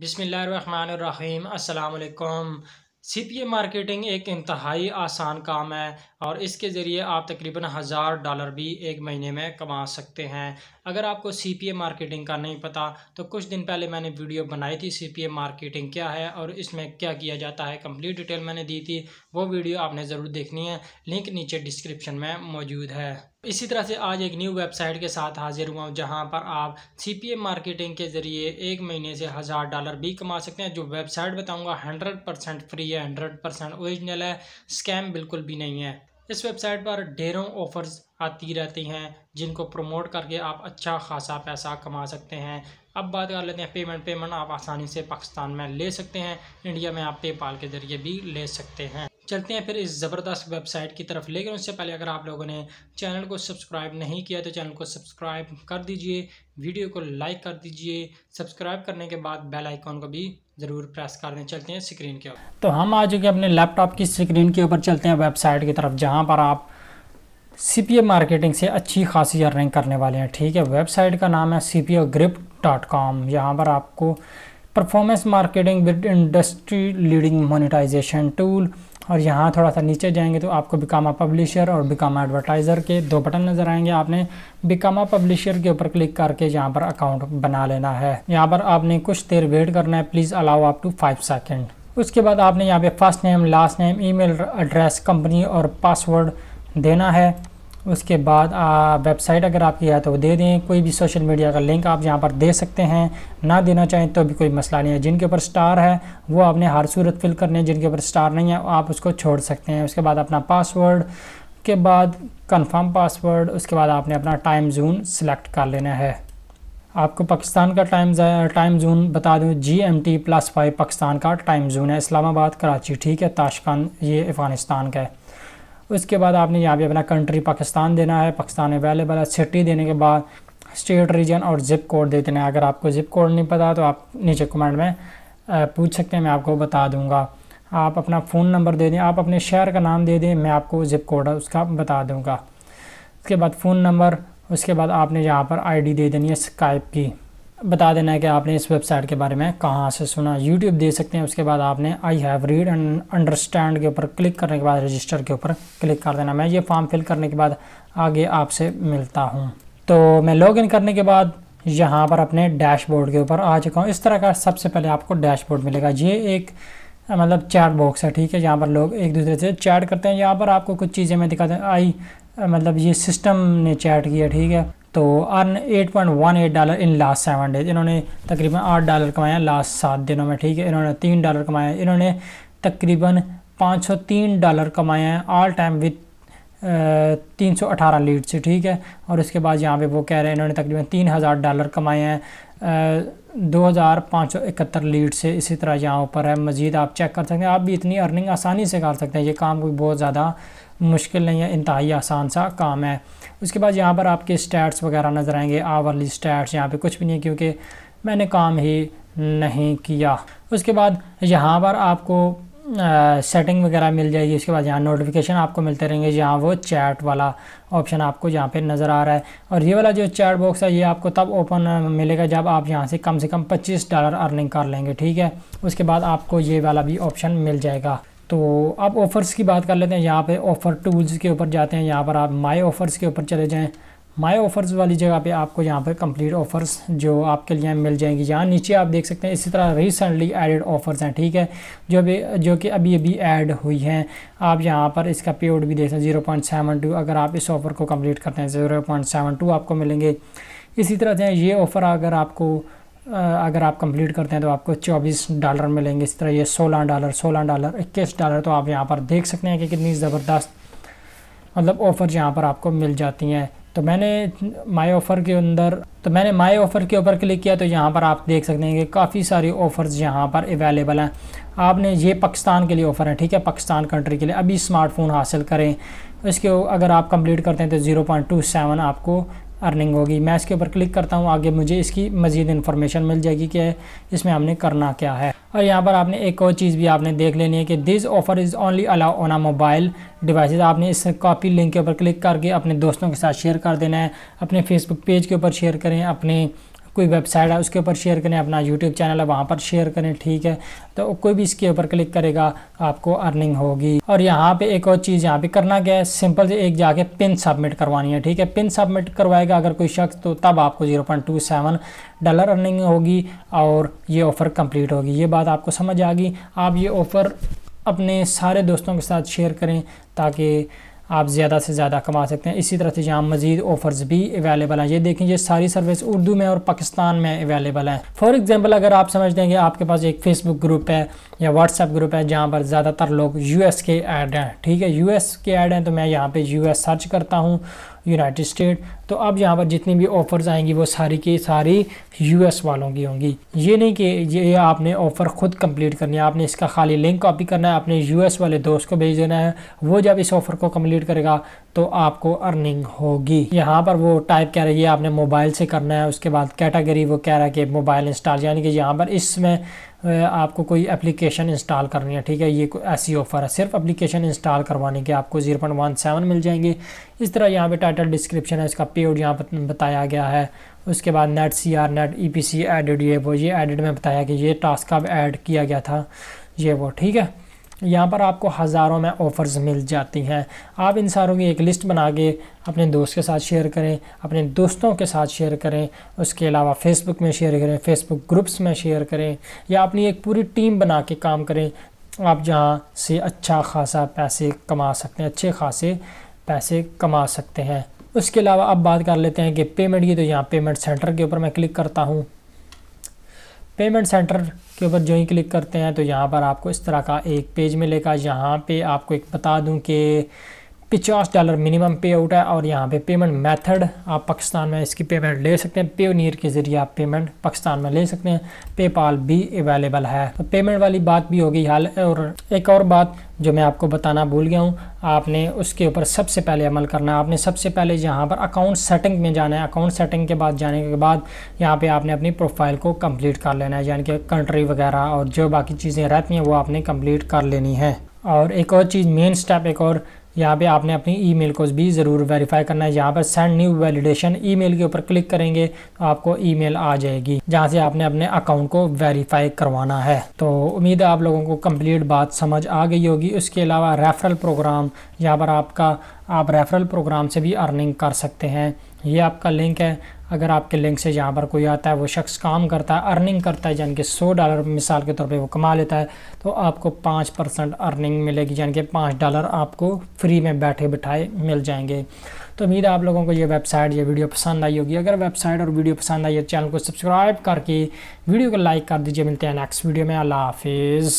बिसमीम् अल्लाम C P A marketing एक इंतहाई आसान काम है और इसके ज़रिए आप तकरीबन हज़ार डॉलर भी एक महीने में कमा सकते हैं अगर आपको सी पी ए मार्केटिंग का नहीं पता तो कुछ दिन पहले मैंने वीडियो बनाई थी सी पी ए मार्केटिंग क्या है और इसमें क्या किया जाता है कंप्लीट डिटेल मैंने दी थी वो वीडियो आपने ज़रूर देखनी है लिंक नीचे डिस्क्रिप्शन में मौजूद है इसी तरह से आज एक न्यू वेबसाइट के साथ हाजिर हुआ हूँ जहाँ पर आप सी पी एम मार्केटिंग के ज़रिए एक महीने से हज़ार डॉलर भी कमा सकते हैं जो वेबसाइट बताऊँगा हंड्रेड परसेंट फ्री है हंड्रेड परसेंट ओरिजिनल है स्कैम बिल्कुल भी नहीं है इस वेबसाइट पर ढेरों ऑफर्स आती रहती हैं जिनको प्रमोट करके आप अच्छा खासा पैसा कमा सकते हैं अब बात कर लेते हैं पेमेंट पेमेंट आप आसानी से पाकिस्तान में ले सकते हैं इंडिया में आप पेपाल के ज़रिए भी ले सकते हैं चलते हैं फिर इस ज़बरदस्त वेबसाइट की तरफ लेकिन उससे पहले अगर आप लोगों ने चैनल को सब्सक्राइब नहीं किया तो चैनल को सब्सक्राइब कर दीजिए वीडियो को लाइक कर दीजिए सब्सक्राइब करने के बाद बेल आइकॉन को भी ज़रूर प्रेस करने चलते हैं स्क्रीन के ऊपर तो हम आ चुके अपने लैपटॉप की स्क्रीन के ऊपर चलते हैं वेबसाइट की तरफ जहाँ पर आप सी मार्केटिंग से अच्छी खासी अर्निंग करने वाले हैं ठीक है वेबसाइट का नाम है C P grip dot com यहाँ पर आपको performance marketing with industry leading monetization tool और यहाँ थोड़ा सा नीचे जाएंगे तो आपको बिकामा पब्लिशर और बिकामा एडवर्टाइज़र के दो बटन नज़र आएंगे आपने बिकामा पब्लिशर के ऊपर क्लिक करके यहाँ पर अकाउंट बना लेना है यहाँ पर आपने कुछ देर वेट करना है प्लीज़ अलाउ आप टू फाइव सेकेंड उसके बाद आपने यहाँ पे first name last name email address company और पासवर्ड देना है उसके बाद वेबसाइट अगर आपकी है तो वो दे दें कोई भी सोशल मीडिया का लिंक आप यहाँ पर दे सकते हैं ना देना चाहें तो भी कोई मसला नहीं है जिनके ऊपर स्टार है वो आपने हर सूरत फिल करने जिनके ऊपर स्टार नहीं है आप उसको छोड़ सकते हैं उसके बाद अपना पासवर्ड के बाद कन्फर्म पासवर्ड उसके बाद आपने अपना टाइम जोन सेलेक्ट कर लेना है आपको पाकिस्तान का टाइम टाइम जोन बता दूँ G M T plus five Pakistan का टाइम जोन है इस्लामाबाद कराची ठीक है ताशकान ये अफ़गानिस्तान का है उसके बाद आपने यहाँ पे अपना कंट्री पाकिस्तान देना है पाकिस्तान अवेलेबल है सिटी देने के बाद स्टेट रीजन और जिप कोड दे देना है अगर आपको जिप कोड नहीं पता तो आप नीचे कमेंट में पूछ सकते हैं मैं आपको बता दूँगा आप अपना फ़ोन नंबर दे दें आप अपने शहर का नाम दे दें मैं आपको जिप कोड उसका बता दूँगा उसके बाद फ़ोन नंबर उसके बाद आपने यहाँ पर आई दे देनी है स्काइप की बता देना है कि आपने इस वेबसाइट के बारे में कहाँ से सुना यूट्यूब दे सकते हैं उसके बाद आपने I have read and understand के ऊपर क्लिक करने के बाद रजिस्टर के ऊपर क्लिक कर देना मैं ये फॉर्म फिल करने के बाद आगे आपसे मिलता हूँ तो मैं लॉगिन करने के बाद यहाँ पर अपने डैशबोर्ड के ऊपर आ चुका हूँ इस तरह का सबसे पहले आपको डैशबोर्ड मिलेगा ये एक मतलब चैट बॉक्स है ठीक है यहाँ पर लोग एक दूसरे से चैट करते हैं यहाँ पर आपको कुछ चीज़ें मैं दिखाते हैं आई मतलब ये सिस्टम ने चैट किया ठीक है तो earn 8.18 dollar in last seven days इन्होंने तकरीबन आठ डॉलर कमाया लास्ट सात दिनों में ठीक है इन्होंने तीन डॉलर कमाया इन्होंने तकरीबन 503 डॉलर कमाए हैं ऑल टाइम विद तीन सौ अठारह लीड से ठीक है और उसके बाद यहाँ पे वो कह रहे हैं इन्होंने तकरीबन तीन हज़ार डॉलर कमाए हैं दो हज़ार पाँच सौ इकहत्तर लीड से इसी तरह यहाँ ऊपर है मज़ीद आप चेक कर सकते हैं आप भी इतनी अर्निंग आसानी से कर सकते हैं ये काम कोई बहुत ज़्यादा मुश्किल नहीं है इंतहाई आसान सा काम है उसके बाद यहाँ पर आपके स्टैट्स वगैरह नज़र आएंगे आवरली स्टैट्स यहाँ पे कुछ भी नहीं है क्योंकि मैंने काम ही नहीं किया उसके बाद यहाँ पर आपको सेटिंग वगैरह मिल जाएगी उसके बाद यहाँ नोटिफिकेशन आपको मिलते रहेंगे यहाँ वो चैट वाला ऑप्शन आपको यहाँ पे नज़र आ रहा है और ये वाला जो चैट बॉक्स है ये आपको तब ओपन मिलेगा जब आप यहाँ से कम से कम 25 डॉलर अर्निंग कर लेंगे ठीक है उसके बाद आपको ये वाला भी ऑप्शन मिल जाएगा तो आप ऑफ़र्स की बात कर लेते हैं यहाँ पे ऑफ़र टूल्स के ऊपर जाते हैं यहाँ पर आप माई ऑफ़र्स के ऊपर चले जाएँ माई ऑफ़र्स वाली जगह पे आपको यहाँ पर कंप्लीट ऑफ़र्स जो आपके लिए मिल जाएंगी यहाँ नीचे आप देख सकते हैं इसी तरह रिसेंटली एडेड ऑफ़र्स हैं ठीक है जो अभी जो कि अभी अभी ऐड हुई हैं आप यहाँ पर इसका पेड भी देख सकते हैं जीरो पॉइंट सेवन टू अगर आप इस ऑफ़र को कम्प्लीट करते हैं ज़ीरो पॉइंट सेवन टू आपको मिलेंगे इसी तरह से ये ऑफ़र अगर आपको अगर आप कंप्लीट करते हैं तो आपको 24 डॉलर मिलेंगे इस तरह ये 16 डॉलर 16 डॉलर 21 डॉलर तो आप यहाँ पर देख सकते हैं कि कितनी ज़बरदस्त मतलब ऑफ़र यहाँ पर आपको मिल जाती हैं तो मैंने माई ऑफ़र के अंदर तो मैंने माई ऑफ़र के ऊपर क्लिक किया तो यहाँ पर आप देख सकते हैं कि काफ़ी सारी ऑफ़र्स यहाँ पर अवेलेबल हैं आपने ये पाकिस्तान के लिए ऑफ़र है ठीक है पाकिस्तान कंट्री के लिए अभी स्मार्टफोन हासिल करें इसके अगर आप कंप्लीट करते हैं तो 0.27 आपको अर्निंग होगी मैं इसके ऊपर क्लिक करता हूँ आगे मुझे इसकी मज़ीद इन्फॉर्मेशन मिल जाएगी कि इसमें हमने करना क्या है और यहाँ पर आपने एक और चीज़ भी आपने देख लेनी है कि this offer is only allow on a mobile devices आपने इस कॉपी लिंक के ऊपर क्लिक करके अपने दोस्तों के साथ शेयर कर देना है अपने फेसबुक पेज के ऊपर शेयर करें अपने कोई वेबसाइट है उसके ऊपर शेयर करें अपना यूट्यूब चैनल है वहाँ पर शेयर करें ठीक है तो कोई भी इसके ऊपर क्लिक करेगा आपको अर्निंग होगी और यहाँ पे एक और चीज़ यहाँ पे करना क्या है सिंपल से एक जाके पिन सबमिट करवानी है ठीक है पिन सबमिट करवाएगा अगर कोई शख्स तो तब आपको zero point two seven dollar earning होगी और ये ऑफ़र कंप्लीट होगी ये बात आपको समझ आ गई आप ये ऑफ़र अपने सारे दोस्तों के साथ शेयर करें ताकि आप ज़्यादा से ज़्यादा कमा सकते हैं इसी तरह से यहाँ मजीद ऑफर्स भी अवेलेबल हैं ये देखें ये सारी सर्विस उर्दू में और पाकिस्तान में अवेलेबल हैं फॉर एग्जांपल अगर आप समझते हैं कि आपके पास एक फेसबुक ग्रुप है या व्हाट्सएप ग्रुप है जहाँ पर ज़्यादातर लोग यूएस के ऐड हैं ठीक है यू के ऐड हैं तो मैं यहाँ पर यू सर्च करता हूँ यूनाइटेड स्टेट तो अब यहाँ पर जितनी भी ऑफ़र्स आएंगी वो सारी की सारी यूएस वालों की होंगी ये नहीं कि ये आपने ऑफ़र ख़ुद कंप्लीट करनी है आपने इसका खाली लिंक कॉपी करना है अपने यूएस वाले दोस्त को भेज देना है वो जब इस ऑफ़र को कंप्लीट करेगा तो आपको अर्निंग होगी यहाँ पर वो टाइप कह रही है आपने मोबाइल से करना है उसके बाद कैटेगरी वो कह रहा है कि मोबाइल इंस्टॉल यानी कि यहाँ पर इसमें आपको कोई एप्लीकेशन इंस्टॉल करनी है ठीक है ये ऐसी ऑफर e है सिर्फ एप्लीकेशन इंस्टॉल करवाने के आपको जीरो पॉइंट वन सेवन मिल जाएंगे इस तरह यहाँ पे टाइटल डिस्क्रिप्शन है इसका पेड यहाँ पर बताया गया है उसके बाद net C R net E P C added ये वो ये एडिड में बताया कि ये टास्क अब ऐड किया गया था ये वो ठीक है यहाँ पर आपको हज़ारों में ऑफ़र्स मिल जाती हैं आप इन सारों की एक लिस्ट बना के अपने दोस्त के साथ शेयर करें अपने दोस्तों के साथ शेयर करें उसके अलावा फेसबुक में शेयर करें फेसबुक ग्रुप्स में शेयर करें या अपनी एक पूरी टीम बना के काम करें आप जहाँ से अच्छा खासा पैसे कमा सकते हैं अच्छे खासे पैसे कमा सकते हैं उसके अलावा अब बात कर लेते हैं कि पेमेंट की तो यहाँ पेमेंट सेंटर के ऊपर मैं क्लिक करता हूँ पेमेंट सेंटर के ऊपर जो ही क्लिक करते हैं तो यहाँ पर आपको इस तरह का एक पेज मिलेगा यहाँ पे आपको एक बता दूँ कि पचास डॉलर मिनिमम पे आउट है और यहाँ पे पेमेंट मेथड आप पाकिस्तान में इसकी पेमेंट ले सकते हैं पेनियर के ज़रिए आप पेमेंट पाकिस्तान में ले सकते हैं पेपाल भी अवेलेबल है तो पेमेंट वाली बात भी होगी हाल और एक और बात जो मैं आपको बताना भूल गया हूँ आपने उसके ऊपर सबसे पहले अमल करना है आपने सबसे पहले यहाँ पर अकाउंट सेटिंग में जाना है अकाउंट सेटिंग के बाद जाने के बाद यहाँ पे आपने अपनी प्रोफाइल को कंप्लीट कर लेना है यानी कि कंट्री वगैरह और जो बाकी चीज़ें रहती हैं वो आपने कंप्लीट कर लेनी है और एक और चीज़ मेन स्टेप एक और यहाँ पे आपने अपनी ईमेल को भी ज़रूर वेरीफाई करना है यहाँ पर सेंड न्यू वैलिडेशन ईमेल के ऊपर क्लिक करेंगे तो आपको ईमेल आ जाएगी जहाँ से आपने अपने अकाउंट को वेरीफाई करवाना है तो उम्मीद है आप लोगों को कंप्लीट बात समझ आ गई होगी उसके अलावा रेफरल प्रोग्राम यहाँ पर आपका आप रेफरल प्रोग्राम से भी अर्निंग कर सकते हैं ये आपका लिंक है अगर आपके लिंक से यहाँ पर कोई आता है वो शख्स काम करता है अर्निंग करता है यानी कि सौ डॉलर मिसाल के तौर पे वो कमा लेता है तो आपको पाँच परसेंट अर्निंग मिलेगी यानी कि पाँच डॉलर आपको फ्री में बैठे बिठाए मिल जाएंगे तो उम्मीद है आप लोगों को ये वेबसाइट ये वीडियो पसंद आई होगी अगर वेबसाइट और वीडियो पसंद आई है चैनल को सब्सक्राइब करके वीडियो को लाइक कर दीजिए मिलते हैं नेक्स्ट वीडियो में अल्लाह हाफिज़